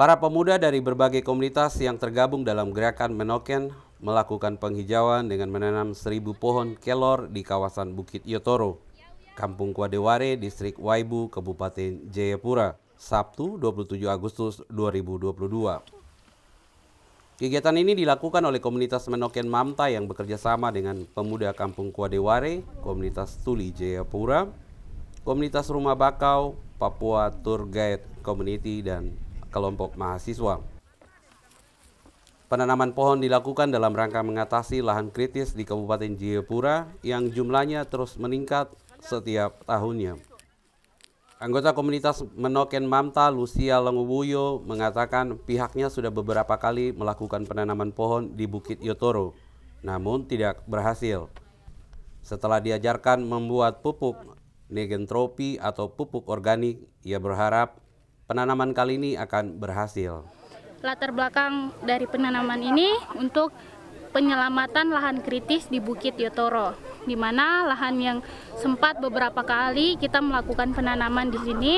Para pemuda dari berbagai komunitas yang tergabung dalam gerakan Menoken melakukan penghijauan dengan menanam seribu pohon kelor di kawasan Bukit Yotoro, Kampung Kwadeware, Distrik Waibu, Kabupaten Jayapura, Sabtu 27 Agustus 2022. Kegiatan ini dilakukan oleh komunitas Menoken Mamta yang bekerja sama dengan pemuda Kampung Kwadeware, komunitas Tuli Jayapura, komunitas Rumah Bakau, Papua Tour Guide Community, dan kelompok mahasiswa. Penanaman pohon dilakukan dalam rangka mengatasi lahan kritis di Kabupaten Jayapura yang jumlahnya terus meningkat setiap tahunnya. Anggota komunitas Menoken Mamta Lucia Lengubuyo mengatakan pihaknya sudah beberapa kali melakukan penanaman pohon di Bukit Yotoro, namun tidak berhasil. Setelah diajarkan membuat pupuk negentropi atau pupuk organik, ia berharap penanaman kali ini akan berhasil. Latar belakang dari penanaman ini untuk penyelamatan lahan kritis di Bukit Yotoro, di mana lahan yang sempat beberapa kali kita melakukan penanaman di sini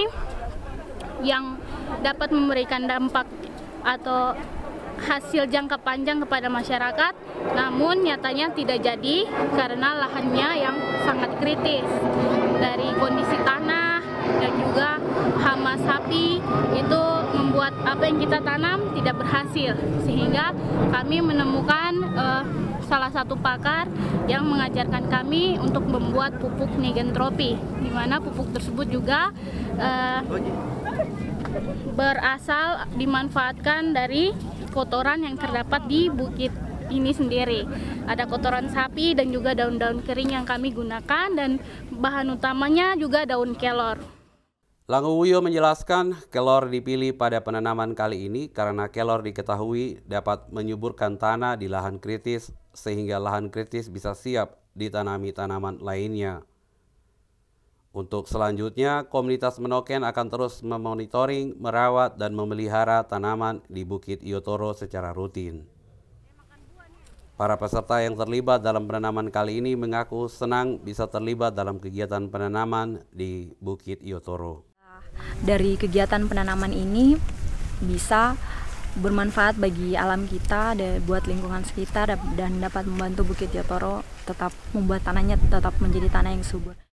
yang dapat memberikan dampak atau hasil jangka panjang kepada masyarakat, namun nyatanya tidak jadi karena lahannya yang sangat kritis dari kondisi tanah dan juga hama sapi itu membuat apa yang kita tanam tidak berhasil sehingga kami menemukan uh, salah satu pakar yang mengajarkan kami untuk membuat pupuk nigentropi di mana pupuk tersebut juga uh, berasal dimanfaatkan dari kotoran yang terdapat di bukit ini sendiri. Ada kotoran sapi dan juga daun-daun kering yang kami gunakan dan bahan utamanya juga daun kelor. Langowuyo menjelaskan kelor dipilih pada penanaman kali ini karena kelor diketahui dapat menyuburkan tanah di lahan kritis sehingga lahan kritis bisa siap ditanami tanaman lainnya. Untuk selanjutnya, komunitas Menoken akan terus memonitoring, merawat, dan memelihara tanaman di Bukit Iotoro secara rutin. Para peserta yang terlibat dalam penanaman kali ini mengaku senang bisa terlibat dalam kegiatan penanaman di Bukit Iotoro dari kegiatan penanaman ini bisa bermanfaat bagi alam kita, dan buat lingkungan sekitar dan dapat membantu Bukit Yotoro tetap membuat tanahnya tetap menjadi tanah yang subur.